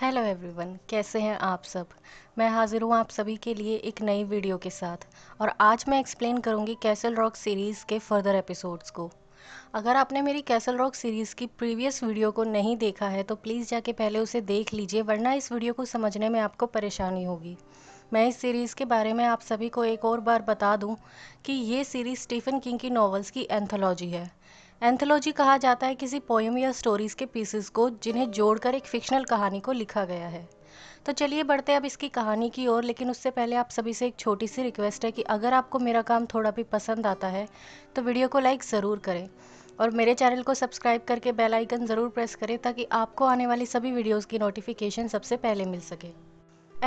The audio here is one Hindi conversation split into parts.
हेलो एवरीवन कैसे हैं आप सब मैं हाज़िर हूँ आप सभी के लिए एक नई वीडियो के साथ और आज मैं एक्सप्लेन करूँगी कैसल रॉक सीरीज़ के फर्दर एपिसोड्स को अगर आपने मेरी कैसल रॉक सीरीज़ की प्रीवियस वीडियो को नहीं देखा है तो प्लीज़ जाके पहले उसे देख लीजिए वरना इस वीडियो को समझने में आपको परेशानी होगी मैं इस सीरीज़ के बारे में आप सभी को एक और बार बता दूं कि ये सीरीज़ स्टीफ़न किंग की नॉवेल्स की एंथोलॉजी है एंथोलॉजी कहा जाता है किसी पोएम या स्टोरीज के पीसेस को जिन्हें जोड़कर एक फिक्शनल कहानी को लिखा गया है तो चलिए बढ़ते अब इसकी कहानी की ओर लेकिन उससे पहले आप सभी से एक छोटी सी रिक्वेस्ट है कि अगर आपको मेरा काम थोड़ा भी पसंद आता है तो वीडियो को लाइक ज़रूर करें और मेरे चैनल को सब्सक्राइब करके बेल आइकन ज़रूर प्रेस करें ताकि आपको आने वाली सभी वीडियोस की नोटिफिकेशन सबसे पहले मिल सके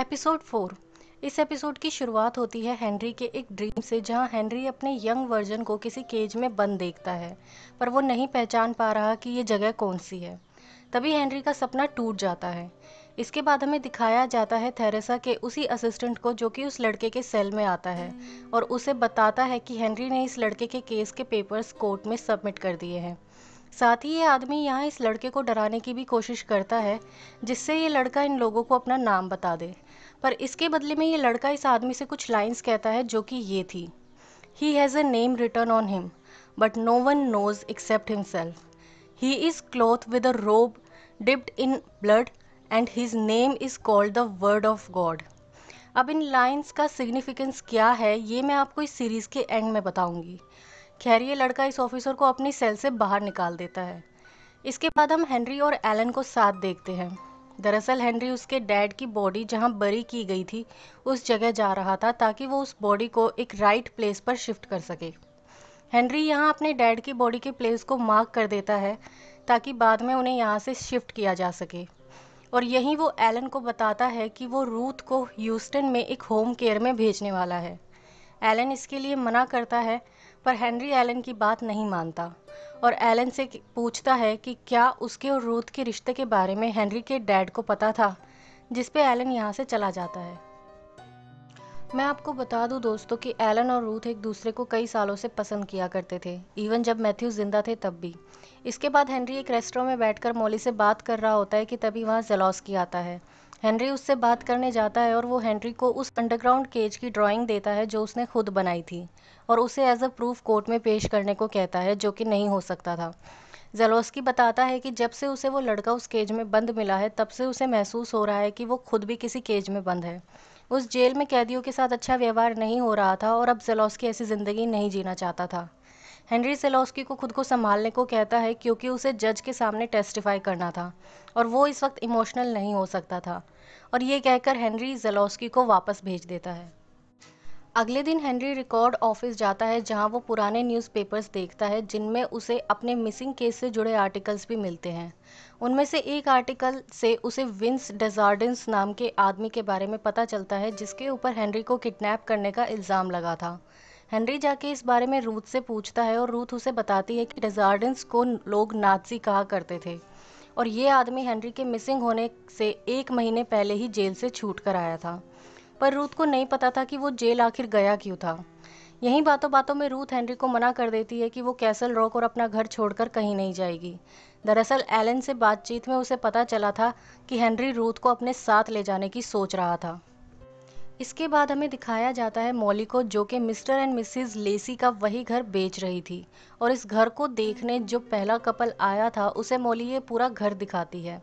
एपिसोड फोर इस एपिसोड की शुरुआत होती है हेनरी के एक ड्रीम से जहां हेनरी अपने यंग वर्जन को किसी केज में बंद देखता है पर वो नहीं पहचान पा रहा कि ये जगह कौन सी है तभी हेनरी का सपना टूट जाता है इसके बाद हमें दिखाया जाता है थेरेसा के उसी असिस्टेंट को जो कि उस लड़के के सेल में आता है और उसे बताता है कि हेनरी ने इस लड़के के केस के पेपर्स कोर्ट में सबमिट कर दिए हैं साथ ही ये आदमी यहाँ इस लड़के को डराने की भी कोशिश करता है जिससे ये लड़का इन लोगों को अपना नाम बता दे पर इसके बदले में ये लड़का इस आदमी से कुछ लाइंस कहता है जो कि ये थी he has a name written on him but no one knows except himself he is cloth with a robe dipped in blood and his name is called the word of God अब इन लाइंस का सिग्निफिकेंस क्या है ये मैं आपको इस सीरीज़ के एंड में बताऊंगी खैर ये लड़का इस ऑफिसर को अपनी सेल से बाहर निकाल देता है इसके बाद हम हेनरी और एलन को साथ देखते हैं दरअसल हेनरी उसके डैड की बॉडी जहां बरी की गई थी उस जगह जा रहा था ताकि वो उस बॉडी को एक राइट प्लेस पर शिफ्ट कर सके हेनरी यहां अपने डैड की बॉडी के प्लेस को मार्क कर देता है ताकि बाद में उन्हें यहाँ से शिफ्ट किया जा सके और यहीं वो एलन को बताता है कि वो रूथ को ह्यूस्टन में एक होम केयर में भेजने वाला है एलन इसके लिए मना करता है पर हेनरी एलन की बात नहीं मानता और एलन से पूछता है कि क्या उसके और रूथ के रिश्ते के बारे में हेनरी के डैड को पता था जिस पे एलन यहाँ से चला जाता है मैं आपको बता दूं दोस्तों कि एलन और रूथ एक दूसरे को कई सालों से पसंद किया करते थे इवन जब मैथ्यू जिंदा थे तब भी इसके बाद हेनरी एक रेस्टोरेंट में बैठकर मोली से बात कर रहा होता है कि तभी वहाँ की आता है हेनरी उससे बात करने जाता है और वो हेनरी को उस अंडरग्राउंड केज की ड्राइंग देता है जो उसने खुद बनाई थी और उसे एज अ प्रूफ कोर्ट में पेश करने को कहता है जो कि नहीं हो सकता था जेलोस्की बताता है कि जब से उसे वो लड़का उस केज में बंद मिला है तब से उसे महसूस हो रहा है कि वो खुद भी किसी केज में बंद है उस जेल में कैदियों के साथ अच्छा व्यवहार नहीं हो रहा था और अब जेलोस्की ऐसी ज़िंदगी नहीं जीना चाहता था हेनरी सेलोस्की को खुद को संभालने को कहता है क्योंकि उसे जज के सामने टेस्टिफाई करना था और वो इस वक्त इमोशनल नहीं हो सकता था और ये कहकर हेनरी जेलोस्की को वापस भेज देता है अगले दिन हेनरी रिकॉर्ड ऑफिस जाता है जहां वो पुराने न्यूज़पेपर्स देखता है जिनमें उसे अपने मिसिंग केस से जुड़े आर्टिकल्स भी मिलते हैं उनमें से एक आर्टिकल से उसे विंस डेजार्डेंस नाम के आदमी के बारे में पता चलता है जिसके ऊपर हेनरी को किडनैप करने का इल्ज़ाम लगा था हेनरी जाके इस बारे में रूथ से पूछता है और रूथ उसे बताती है कि डेजार्डन्स को लोग नाजी कहा करते थे और ये आदमी हेनरी के मिसिंग होने से एक महीने पहले ही जेल से छूट कर आया था पर रूथ को नहीं पता था कि वो जेल आखिर गया क्यों था यहीं बातों बातों में रूथ हेनरी को मना कर देती है कि वो कैसल रॉक और अपना घर छोड़कर कहीं नहीं जाएगी दरअसल एलन से बातचीत में उसे पता चला था कि हेनरी रूथ को अपने साथ ले जाने की सोच रहा था इसके बाद हमें दिखाया जाता है मौली को जो कि मिस्टर एंड मिसिज लेसी का वही घर बेच रही थी और इस घर को देखने जो पहला कपल आया था उसे मौली ये पूरा घर दिखाती है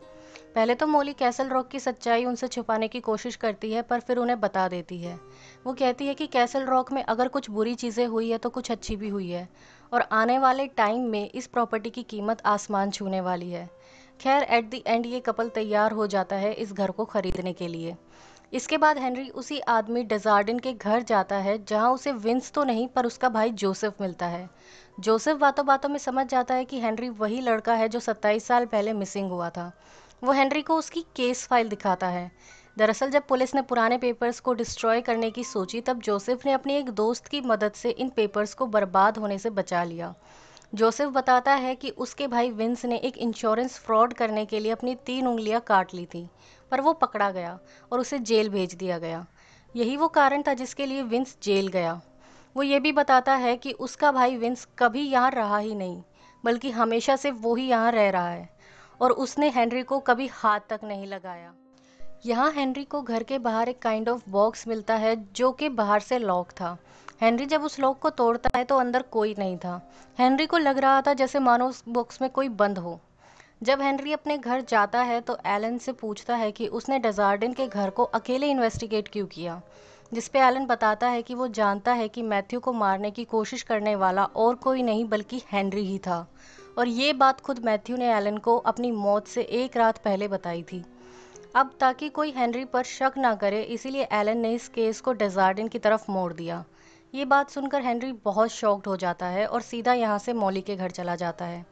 पहले तो मौली कैसल रॉक की सच्चाई उनसे छुपाने की कोशिश करती है पर फिर उन्हें बता देती है वो कहती है कि कैसल रॉक में अगर कुछ बुरी चीज़ें हुई है तो कुछ अच्छी भी हुई है और आने वाले टाइम में इस प्रॉपर्टी की कीमत आसमान छूने वाली है खैर एट दी एंड ये कपल तैयार हो जाता है इस घर को खरीदने के लिए इसके बाद हेनरी उसी आदमी डेजार्डिन के घर जाता है जहां उसे विंस तो नहीं पर उसका भाई जोसेफ मिलता है जोसेफ बातों बातों में समझ जाता है कि हेनरी वही लड़का है जो 27 साल पहले मिसिंग हुआ था वो हेनरी को उसकी केस फाइल दिखाता है दरअसल जब पुलिस ने पुराने पेपर्स को डिस्ट्रॉय करने की सोची तब जोसेफ ने अपने एक दोस्त की मदद से इन पेपर्स को बर्बाद होने से बचा लिया जोसेफ बताता है कि उसके भाई विंस ने एक इंश्योरेंस फ्रॉड करने के लिए अपनी तीन उंगलियां काट ली थी पर वो पकड़ा गया और उसे जेल भेज दिया गया यही वो कारण था जिसके लिए विंस जेल गया वो ये भी बताता है कि उसका भाई विंस कभी यहाँ रहा ही नहीं बल्कि हमेशा से वो ही यहाँ रह रहा है और उसने हेनरी को कभी हाथ तक नहीं लगाया यहाँ हेनरी को घर के बाहर एक काइंड ऑफ बॉक्स मिलता है जो कि बाहर से लॉक था हेनरी जब उस लॉक को तोड़ता है तो अंदर कोई नहीं था हेनरी को लग रहा था जैसे मानो उस बॉक्स में कोई बंद हो जब हेनरी अपने घर जाता है तो एलन से पूछता है कि उसने डजार्डिन के घर को अकेले इन्वेस्टिगेट क्यों किया जिस पे एलन बताता है कि वो जानता है कि मैथ्यू को मारने की कोशिश करने वाला और कोई नहीं बल्कि हेनरी ही था और ये बात खुद मैथ्यू ने एलन को अपनी मौत से एक रात पहले बताई थी अब ताकि कोई हेनरी पर शक ना करे इसीलिए एलन ने इस केस को डेजार्डिन की तरफ मोड़ दिया ये बात सुनकर हेनरी बहुत शॉक्ड हो जाता है और सीधा यहाँ से मौली के घर चला जाता है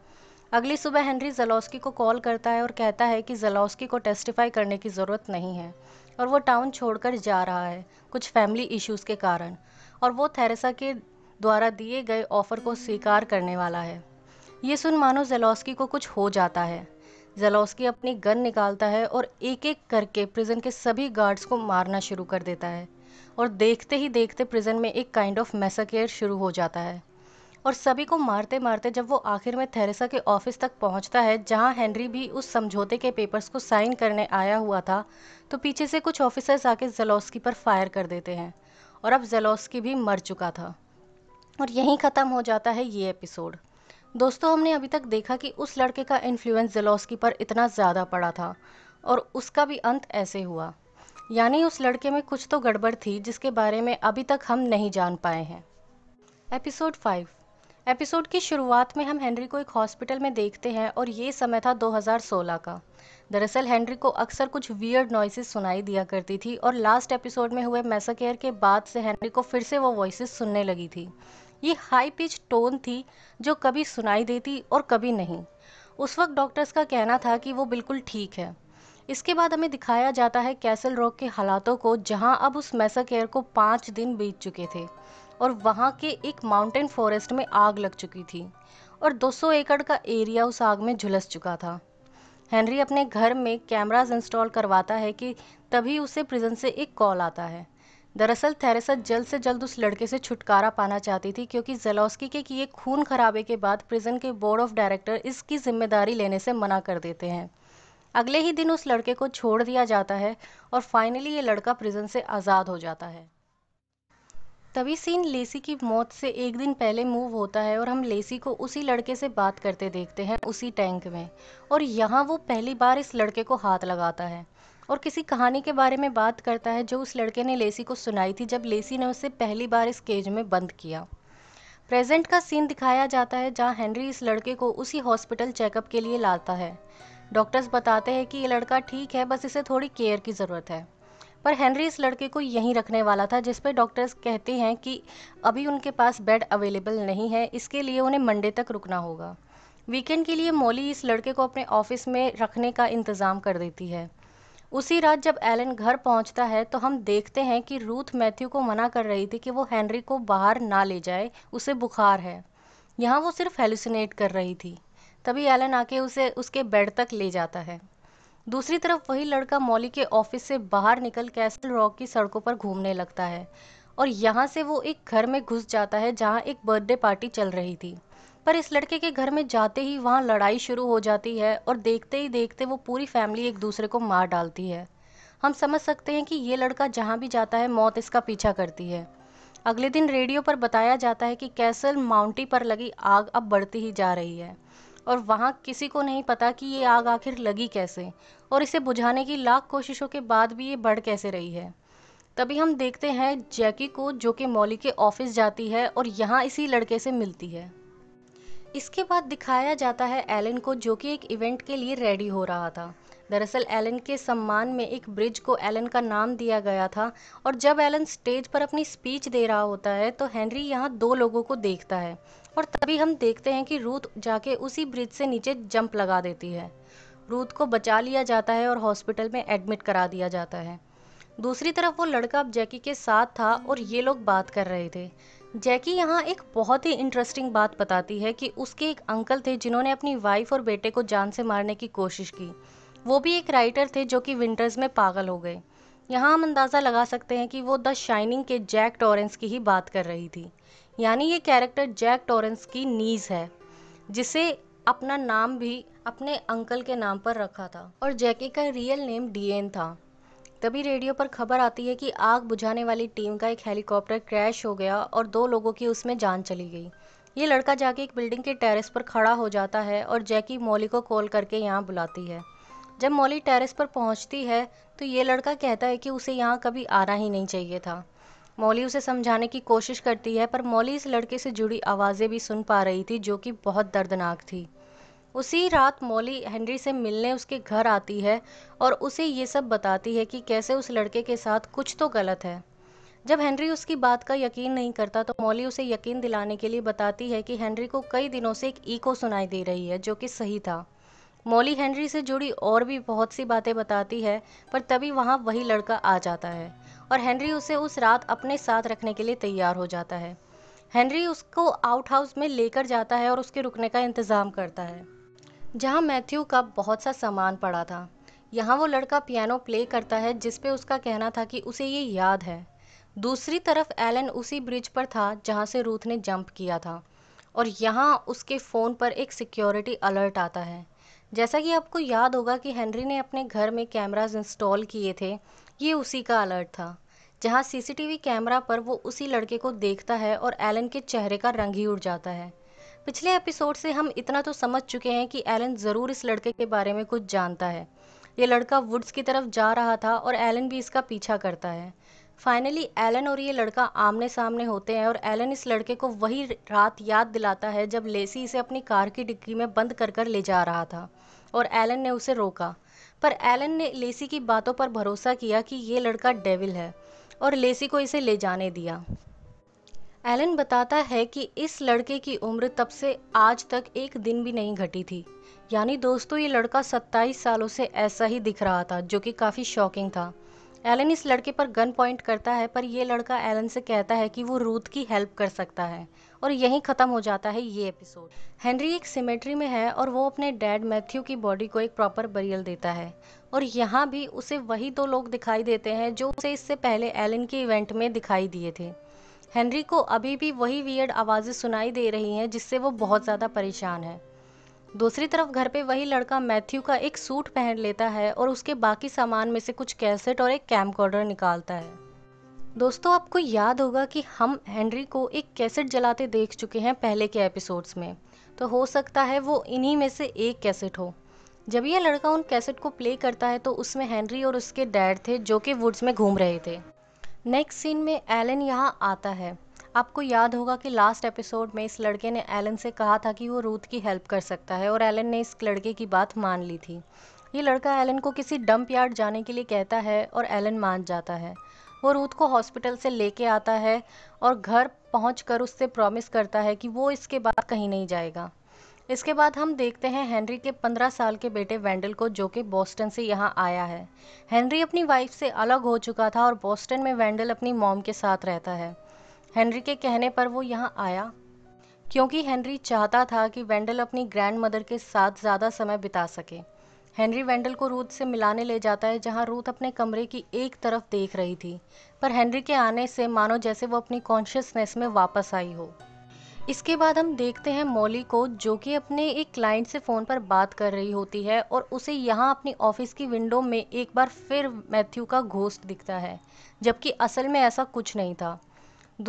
अगली सुबह हेनरी जलौस्की को कॉल करता है और कहता है कि जलौस्की को टेस्टिफाई करने की ज़रूरत नहीं है और वो टाउन छोड़कर जा रहा है कुछ फैमिली इश्यूज के कारण और वो थेरेसा के द्वारा दिए गए ऑफर को स्वीकार करने वाला है ये सुन मानो जेलॉस्की को कुछ हो जाता है जेलॉस्की अपनी गन निकालता है और एक एक करके प्रिजन के सभी गार्ड्स को मारना शुरू कर देता है और देखते ही देखते प्रिजन में एक काइंड ऑफ मैसाकेयर शुरू हो जाता है और सभी को मारते मारते जब वो आखिर में थेरेसा के ऑफिस तक पहुंचता है जहां हेनरी भी उस समझौते के पेपर्स को साइन करने आया हुआ था तो पीछे से कुछ ऑफिसर्स आके जलोस्की पर फायर कर देते हैं और अब जलोस्की भी मर चुका था और यहीं ख़त्म हो जाता है ये एपिसोड दोस्तों हमने अभी तक देखा कि उस लड़के का इन्फ्लुएंस जलोस्की पर इतना ज़्यादा पड़ा था और उसका भी अंत ऐसे हुआ यानी उस लड़के में कुछ तो गड़बड़ थी जिसके बारे में अभी तक हम नहीं जान पाए हैं एपिसोड फाइव एपिसोड की शुरुआत में हम हेनरी को एक हॉस्पिटल में देखते हैं और ये समय था 2016 का दरअसल हेनरी को अक्सर कुछ वियर्ड नॉइसेस सुनाई दिया करती थी और लास्ट एपिसोड में हुए मैसाकेयर के बाद से हेनरी को फिर से वो वॉइसेस सुनने लगी थी ये हाई पिच टोन थी जो कभी सुनाई देती और कभी नहीं उस वक्त डॉक्टर्स का कहना था कि वो बिल्कुल ठीक है इसके बाद हमें दिखाया जाता है कैसल रॉक के हालातों को जहां अब उस मैसाकेयर को पाँच दिन बीत चुके थे और वहाँ के एक माउंटेन फॉरेस्ट में आग लग चुकी थी और 200 एकड़ का एरिया उस आग में झुलस चुका था हेनरी अपने घर में कैमराज इंस्टॉल करवाता है कि तभी उसे प्रिजन से एक कॉल आता है दरअसल थेरेसा जल्द से जल्द उस लड़के से छुटकारा पाना चाहती थी क्योंकि जेलोस्की के किए खून खराबे के बाद प्रिजन के बोर्ड ऑफ डायरेक्टर इसकी जिम्मेदारी लेने से मना कर देते हैं अगले ही दिन उस लड़के को छोड़ दिया जाता है और फाइनली ये लड़का प्रिजन से आज़ाद हो जाता है तभी सीन लेसी की मौत से एक दिन पहले मूव होता है और हम लेसी को उसी लड़के से बात करते देखते हैं उसी टैंक में और यहाँ वो पहली बार इस लड़के को हाथ लगाता है और किसी कहानी के बारे में बात करता है जो उस लड़के ने लेसी को सुनाई थी जब लेसी ने उसे पहली बार इस केज में बंद किया प्रेजेंट का सीन दिखाया जाता है जहाँ हेनरी इस लड़के को उसी हॉस्पिटल चेकअप के लिए लाता है डॉक्टर्स बताते हैं कि ये लड़का ठीक है बस इसे थोड़ी केयर की ज़रूरत है पर हेनरी इस लड़के को यहीं रखने वाला था जिस पर डॉक्टर्स कहते हैं कि अभी उनके पास बेड अवेलेबल नहीं है इसके लिए उन्हें मंडे तक रुकना होगा वीकेंड के लिए मौली इस लड़के को अपने ऑफिस में रखने का इंतज़ाम कर देती है उसी रात जब एलन घर पहुंचता है तो हम देखते हैं कि रूथ मैथ्यू को मना कर रही थी कि वो हेनरी को बाहर ना ले जाए उसे बुखार है यहाँ वो सिर्फ हेलुसिनेट कर रही थी तभी एलन आके उसे उसके बेड तक ले जाता है दूसरी तरफ वही लड़का मौली के ऑफिस से बाहर निकल कैसल रॉक की सड़कों पर घूमने लगता है और यहाँ से वो एक घर में घुस जाता है जहाँ एक बर्थडे पार्टी चल रही थी पर इस लड़के के घर में जाते ही वहाँ लड़ाई शुरू हो जाती है और देखते ही देखते वो पूरी फैमिली एक दूसरे को मार डालती है हम समझ सकते हैं कि ये लड़का जहाँ भी जाता है मौत इसका पीछा करती है अगले दिन रेडियो पर बताया जाता है कि कैसल माउंटी पर लगी आग अब बढ़ती ही जा रही है और वहाँ किसी को नहीं पता कि ये आग आखिर लगी कैसे और इसे बुझाने की लाख कोशिशों के बाद भी ये बढ़ कैसे रही है तभी हम देखते हैं जैकी को जो कि मौली के ऑफिस जाती है और यहाँ इसी लड़के से मिलती है इसके बाद दिखाया जाता है एलन को जो कि एक इवेंट के लिए रेडी हो रहा था दरअसल एलन के सम्मान में एक ब्रिज को एलन का नाम दिया गया था और जब एलन स्टेज पर अपनी स्पीच दे रहा होता है तो हेनरी यहाँ दो लोगों को देखता है और तभी हम देखते हैं कि रूथ जाके उसी ब्रिज से नीचे जंप लगा देती है रूथ को बचा लिया जाता है और हॉस्पिटल में एडमिट करा दिया जाता है दूसरी तरफ वो लड़का अब जैकी के साथ था और ये लोग बात कर रहे थे जैकी यहाँ एक बहुत ही इंटरेस्टिंग बात बताती है कि उसके एक अंकल थे जिन्होंने अपनी वाइफ और बेटे को जान से मारने की कोशिश की वो भी एक राइटर थे जो कि विंटर्स में पागल हो गए यहाँ हम अंदाज़ा लगा सकते हैं कि वो द शाइनिंग के जैक टॉरेंस की ही बात कर रही थी यानी ये कैरेक्टर जैक टॉरेंस की नीज़ है जिसे अपना नाम भी अपने अंकल के नाम पर रखा था और जैकी का रियल नेम डीएन था तभी रेडियो पर खबर आती है कि आग बुझाने वाली टीम का एक हेलीकॉप्टर क्रैश हो गया और दो लोगों की उसमें जान चली गई ये लड़का जाके एक बिल्डिंग के टेरेस पर खड़ा हो जाता है और जैकी मौली को कॉल करके यहाँ बुलाती है जब मौली टेरेस पर पहुंचती है तो ये लड़का कहता है कि उसे यहाँ कभी आना ही नहीं चाहिए था मौली उसे समझाने की कोशिश करती है पर मौली इस लड़के से जुड़ी आवाज़ें भी सुन पा रही थी जो कि बहुत दर्दनाक थी उसी रात मौली हेनरी से मिलने उसके घर आती है और उसे ये सब बताती है कि कैसे उस लड़के के साथ कुछ तो गलत है जब हेनरी उसकी बात का यकीन नहीं करता तो मौली उसे यकीन दिलाने के लिए बताती है कि हेनरी को कई दिनों से एक ईको सुनाई दे रही है जो कि सही था मौली हेनरी से जुड़ी और भी बहुत सी बातें बताती है पर तभी वहाँ वही लड़का आ जाता है और हेनरी उसे उस रात अपने साथ रखने के लिए तैयार हो जाता है हेनरी उसको आउट हाउस में लेकर जाता है और उसके रुकने का इंतज़ाम करता है जहाँ मैथ्यू का बहुत सा सामान पड़ा था यहाँ वो लड़का पियानो प्ले करता है जिसपे उसका कहना था कि उसे ये याद है दूसरी तरफ एलन उसी ब्रिज पर था जहाँ से रूथ ने जंप किया था और यहाँ उसके फ़ोन पर एक सिक्योरिटी अलर्ट आता है जैसा कि आपको याद होगा कि हेनरी ने अपने घर में कैमराज इंस्टॉल किए थे ये उसी का अलर्ट था जहां सीसीटीवी कैमरा पर वो उसी लड़के को देखता है और एलन के चेहरे का रंग ही उड़ जाता है पिछले एपिसोड से हम इतना तो समझ चुके हैं कि एलन ज़रूर इस लड़के के बारे में कुछ जानता है ये लड़का वुड्स की तरफ जा रहा था और एलन भी इसका पीछा करता है फाइनली एलन और ये लड़का आमने सामने होते हैं और एलन इस लड़के को वही रात याद दिलाता है जब लेसी इसे अपनी कार की डिक्की में बंद कर कर ले जा रहा था और एलन ने उसे रोका पर एलन ने लेसी की बातों पर भरोसा किया कि ये लड़का डेविल है और लेसी को इसे ले जाने दिया एलन बताता है कि इस लड़के की उम्र तब से आज तक एक दिन भी नहीं घटी थी यानी दोस्तों ये लड़का 27 सालों से ऐसा ही दिख रहा था जो कि काफ़ी शॉकिंग था एलन इस लड़के पर गन पॉइंट करता है पर यह लड़का एलन से कहता है कि वो रूथ की हेल्प कर सकता है और यहीं ख़त्म हो जाता है ये एपिसोड हेनरी एक सिमेट्री में है और वो अपने डैड मैथ्यू की बॉडी को एक प्रॉपर बरियल देता है और यहाँ भी उसे वही दो लोग दिखाई देते हैं जो उसे इससे पहले एलन के इवेंट में दिखाई दिए थे हेनरी को अभी भी वही वियर्ड आवाज़ें सुनाई दे रही हैं जिससे वो बहुत ज़्यादा परेशान है दूसरी तरफ घर पे वही लड़का मैथ्यू का एक सूट पहन लेता है और उसके बाकी सामान में से कुछ कैसेट और एक कैमकॉर्डर निकालता है दोस्तों आपको याद होगा कि हम हेनरी को एक कैसेट जलाते देख चुके हैं पहले के एपिसोड्स में तो हो सकता है वो इन्हीं में से एक कैसेट हो जब ये लड़का उन कैसेट को प्ले करता है तो उसमें हेनरी और उसके डैड थे जो कि वुड्स में घूम रहे थे नेक्स्ट सीन में एलन यहाँ आता है आपको याद होगा कि लास्ट एपिसोड में इस लड़के ने एलन से कहा था कि वो रूथ की हेल्प कर सकता है और एलन ने इस लड़के की बात मान ली थी ये लड़का एलन को किसी डंप यार्ड जाने के लिए कहता है और एलन मान जाता है वो रूथ को हॉस्पिटल से लेके आता है और घर पहुँच कर उससे प्रॉमिस करता है कि वो इसके बाद कहीं नहीं जाएगा इसके बाद हम देखते हैं हेनरी के पंद्रह साल के बेटे वेंडल को जो कि बॉस्टन से यहाँ आया है हेनरी अपनी वाइफ से अलग हो चुका था और बॉस्टन में वेंडल अपनी मॉम के साथ रहता है हेनरी के कहने पर वो यहाँ आया क्योंकि हेनरी चाहता था कि वेंडल अपनी ग्रैंड मदर के साथ ज़्यादा समय बिता सके हेनरी वेंडल को रूथ से मिलाने ले जाता है जहां रूथ अपने कमरे की एक तरफ देख रही थी पर हेनरी के आने से मानो जैसे वो अपनी कॉन्शियसनेस में वापस आई हो इसके बाद हम देखते हैं मौली को जो कि अपने एक क्लाइंट से फ़ोन पर बात कर रही होती है और उसे यहाँ अपनी ऑफिस की विंडो में एक बार फिर मैथ्यू का घोस्ट दिखता है जबकि असल में ऐसा कुछ नहीं था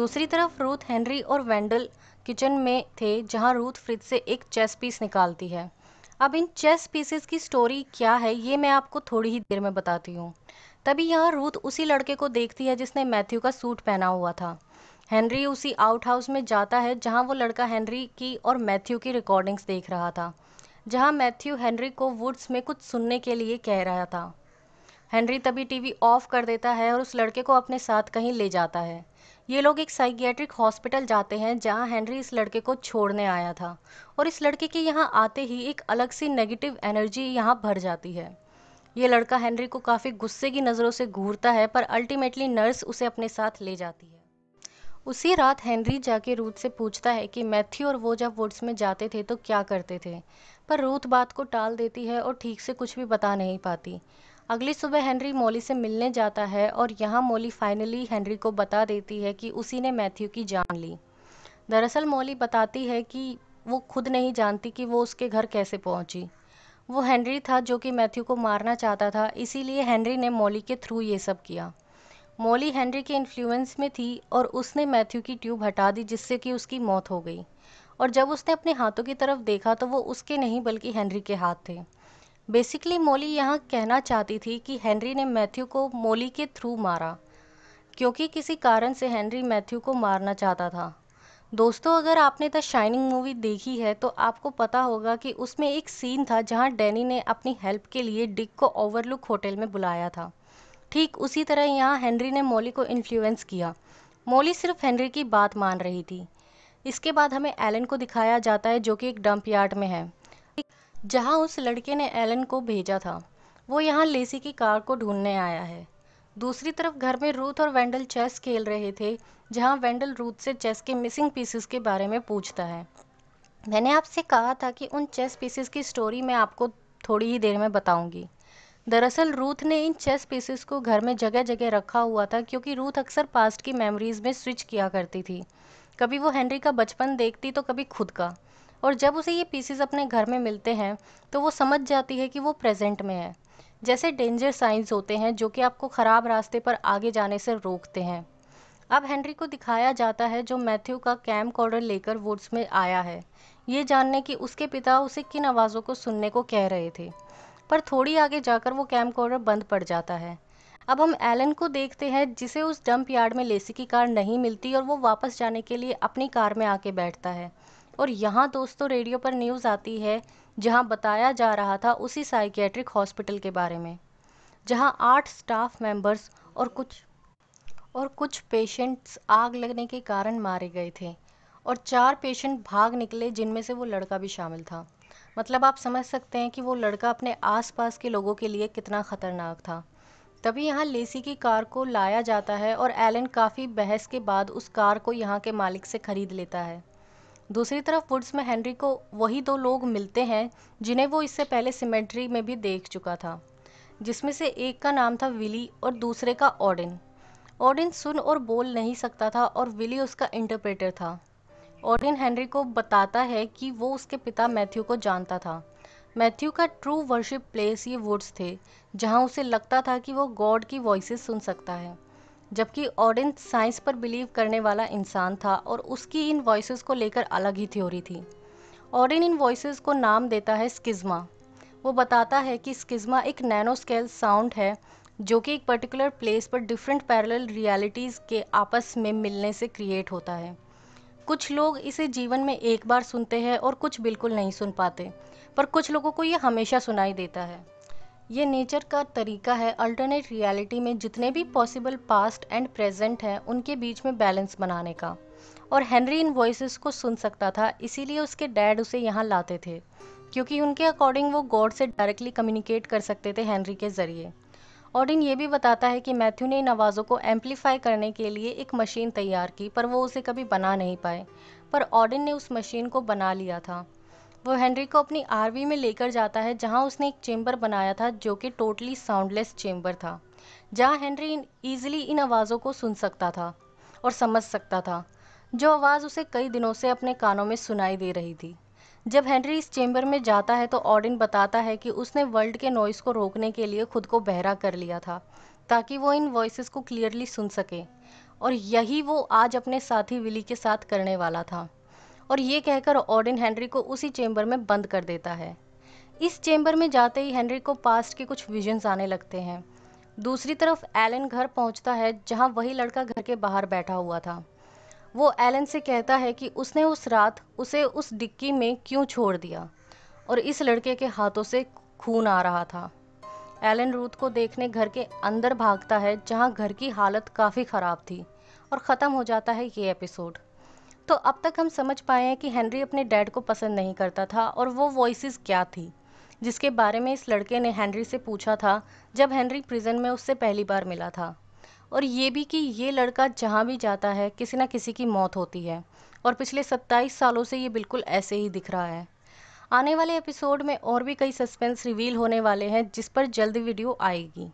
दूसरी तरफ रूथ हेनरी और वेंडल किचन में थे जहाँ रूथ फ्रिज से एक चेस पीस निकालती है अब इन चेस पीसेस की स्टोरी क्या है ये मैं आपको थोड़ी ही देर में बताती हूँ तभी यहाँ रूथ उसी लड़के को देखती है जिसने मैथ्यू का सूट पहना हुआ था हेनरी उसी आउट हाउस में जाता है जहाँ वो लड़का हेनरी की और मैथ्यू की रिकॉर्डिंग्स देख रहा था जहाँ मैथ्यू हेनरी को वुड्स में कुछ सुनने के लिए कह रहा था हेनरी तभी टीवी ऑफ कर देता है और उस लड़के को अपने साथ कहीं ले जाता है ये लोग एक साइकियाट्रिक हॉस्पिटल जाते हैं जहाँ हेनरी इस लड़के को छोड़ने आया था और इस लड़के के यहाँ आते ही एक अलग सी नेगेटिव एनर्जी यहाँ भर जाती है ये लड़का हेनरी को काफ़ी गुस्से की नज़रों से घूरता है पर अल्टीमेटली नर्स उसे अपने साथ ले जाती है उसी रात हेनरी जाके रूथ से पूछता है कि मैथ्यू और वो जब वुड्स में जाते थे तो क्या करते थे पर रूथ बात को टाल देती है और ठीक से कुछ भी बता नहीं पाती अगली सुबह हेनरी मोली से मिलने जाता है और यहाँ मोली फाइनली हेनरी को बता देती है कि उसी ने मैथ्यू की जान ली दरअसल मोली बताती है कि वो खुद नहीं जानती कि वो उसके घर कैसे पहुँची वो हेनरी था जो कि मैथ्यू को मारना चाहता था इसीलिए हेनरी ने मोली के थ्रू ये सब किया मोली हेनरी के इन्फ्लुएंस में थी और उसने मैथ्यू की ट्यूब हटा दी जिससे कि उसकी मौत हो गई और जब उसने अपने हाथों की तरफ देखा तो वो उसके नहीं बल्कि हेनरी के हाथ थे बेसिकली मोली यहाँ कहना चाहती थी कि हेनरी ने मैथ्यू को मोली के थ्रू मारा क्योंकि किसी कारण से हेनरी मैथ्यू को मारना चाहता था दोस्तों अगर आपने द शाइनिंग मूवी देखी है तो आपको पता होगा कि उसमें एक सीन था जहां डैनी ने अपनी हेल्प के लिए डिक को ओवरलुक होटल में बुलाया था ठीक उसी तरह यहाँ हेनरी ने मोली को इन्फ्लुएंस किया मोली सिर्फ हेनरी की बात मान रही थी इसके बाद हमें एलन को दिखाया जाता है जो कि एक डंप यार्ड में है जहां उस लड़के ने एलन को भेजा था वो यहाँ लेसी की कार को ढूंढने आया है दूसरी तरफ घर में रूथ और वेंडल चेस खेल रहे थे जहां वेंडल रूथ से चेस के मिसिंग पीसेस के बारे में पूछता है मैंने आपसे कहा था कि उन चेस पीसेस की स्टोरी मैं आपको थोड़ी ही देर में बताऊंगी दरअसल रूथ ने इन चेस पीसेस को घर में जगह जगह रखा हुआ था क्योंकि रूथ अक्सर पास्ट की मेमोरीज में स्विच किया करती थी कभी वो हेनरी का बचपन देखती तो कभी खुद का और जब उसे ये पीसेस अपने घर में मिलते हैं तो वो समझ जाती है कि वो प्रेजेंट में है जैसे डेंजर साइंस होते हैं जो कि आपको ख़राब रास्ते पर आगे जाने से रोकते हैं अब हेनरी को दिखाया जाता है जो मैथ्यू का कैम कॉर्डर लेकर वुड्स में आया है ये जानने कि उसके पिता उसे किन आवाज़ों को सुनने को कह रहे थे पर थोड़ी आगे जाकर वो कैम कॉर्डर बंद पड़ जाता है अब हम एलन को देखते हैं जिसे उस डंप यार्ड में लेसी की कार नहीं मिलती और वो वापस जाने के लिए अपनी कार में आके बैठता है और यहाँ दोस्तों रेडियो पर न्यूज़ आती है जहाँ बताया जा रहा था उसी साइकेट्रिक हॉस्पिटल के बारे में जहाँ आठ स्टाफ मेंबर्स और कुछ और कुछ पेशेंट्स आग लगने के कारण मारे गए थे और चार पेशेंट भाग निकले जिनमें से वो लड़का भी शामिल था मतलब आप समझ सकते हैं कि वो लड़का अपने आसपास के लोगों के लिए कितना ख़तरनाक था तभी यहाँ लेसी की कार को लाया जाता है और एलन काफ़ी बहस के बाद उस कार को यहाँ के मालिक से ख़रीद लेता है दूसरी तरफ वुड्स में हेनरी को वही दो लोग मिलते हैं जिन्हें वो इससे पहले सीमेंट्री में भी देख चुका था जिसमें से एक का नाम था विली और दूसरे का ऑडिन ऑडिन सुन और बोल नहीं सकता था और विली उसका इंटरप्रेटर था ऑडिन हेनरी को बताता है कि वो उसके पिता मैथ्यू को जानता था मैथ्यू का ट्रू वर्शिप प्लेस ये वुड्स थे जहाँ उसे लगता था कि वो गॉड की वॉइस सुन सकता है जबकि ऑडिन साइंस पर बिलीव करने वाला इंसान था और उसकी इन वॉइसेस को लेकर अलग ही थ्योरी थी ऑडिन इन वॉइसेस को नाम देता है स्किज्मा वो बताता है कि स्किज्मा एक नैनो स्केल साउंड है जो कि एक पर्टिकुलर प्लेस पर डिफरेंट पैरेलल रियलिटीज़ के आपस में मिलने से क्रिएट होता है कुछ लोग इसे जीवन में एक बार सुनते हैं और कुछ बिल्कुल नहीं सुन पाते पर कुछ लोगों को ये हमेशा सुनाई देता है ये नेचर का तरीका है अल्टरनेट रियलिटी में जितने भी पॉसिबल पास्ट एंड प्रेजेंट हैं उनके बीच में बैलेंस बनाने का और हेनरी इन वॉइस को सुन सकता था इसीलिए उसके डैड उसे यहाँ लाते थे क्योंकि उनके अकॉर्डिंग वो गॉड से डायरेक्टली कम्युनिकेट कर सकते थे हेनरी के ज़रिए ऑडिन ये भी बताता है कि मैथ्यू ने इन आवाज़ों को एम्पलीफाई करने के लिए एक मशीन तैयार की पर वो उसे कभी बना नहीं पाए पर ऑडिन ने उस मशीन को बना लिया था वो हेनरी को अपनी आरवी में लेकर जाता है जहां उसने एक चेम्बर बनाया था जो कि टोटली साउंडलेस चेम्बर था जहां हेनरी ईजिली इन आवाज़ों को सुन सकता था और समझ सकता था जो आवाज़ उसे कई दिनों से अपने कानों में सुनाई दे रही थी जब हेनरी इस चेम्बर में जाता है तो ऑडिन बताता है कि उसने वर्ल्ड के नॉइस को रोकने के लिए खुद को बहरा कर लिया था ताकि वो इन वॉइसेस को क्लियरली सुन सके और यही वो आज अपने साथी विली के साथ करने वाला था और ये कहकर ऑडिन हेनरी को उसी चेंबर में बंद कर देता है इस चेंबर में जाते ही हेनरी को पास्ट के कुछ विजन्स आने लगते हैं दूसरी तरफ एलन घर पहुंचता है जहां वही लड़का घर के बाहर बैठा हुआ था वो एलन से कहता है कि उसने उस रात उसे उस डिक्की में क्यों छोड़ दिया और इस लड़के के हाथों से खून आ रहा था एलन रूथ को देखने घर के अंदर भागता है जहां घर की हालत काफ़ी ख़राब थी और ख़त्म हो जाता है ये एपिसोड तो अब तक हम समझ पाए हैं कि हेनरी अपने डैड को पसंद नहीं करता था और वो वॉइसेस क्या थी जिसके बारे में इस लड़के ने हेनरी से पूछा था जब हेनरी प्रिजन में उससे पहली बार मिला था और ये भी कि ये लड़का जहाँ भी जाता है किसी ना किसी की मौत होती है और पिछले 27 सालों से ये बिल्कुल ऐसे ही दिख रहा है आने वाले एपिसोड में और भी कई सस्पेंस रिवील होने वाले हैं जिस पर जल्द वीडियो आएगी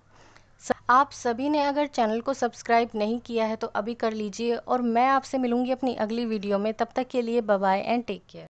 आप सभी ने अगर चैनल को सब्सक्राइब नहीं किया है तो अभी कर लीजिए और मैं आपसे मिलूंगी अपनी अगली वीडियो में तब तक के लिए बाय एंड टेक केयर